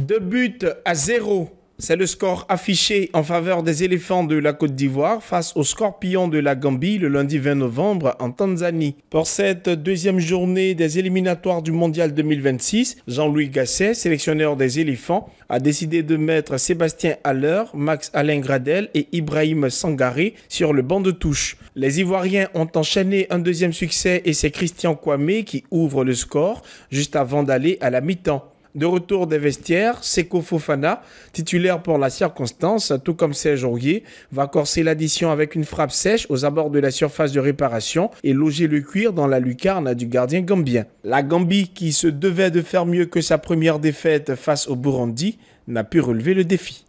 Deux buts à zéro. C'est le score affiché en faveur des éléphants de la Côte d'Ivoire face aux scorpions de la Gambie le lundi 20 novembre en Tanzanie. Pour cette deuxième journée des éliminatoires du Mondial 2026, Jean-Louis Gasset, sélectionneur des éléphants, a décidé de mettre Sébastien Haller, Max Alain Gradel et Ibrahim Sangaré sur le banc de touche. Les Ivoiriens ont enchaîné un deuxième succès et c'est Christian Kwame qui ouvre le score juste avant d'aller à la mi-temps. De retour des vestiaires, Seko Fofana, titulaire pour la circonstance, tout comme Serge Aurier, va corser l'addition avec une frappe sèche aux abords de la surface de réparation et loger le cuir dans la lucarne du gardien gambien. La Gambie, qui se devait de faire mieux que sa première défaite face au Burundi, n'a pu relever le défi.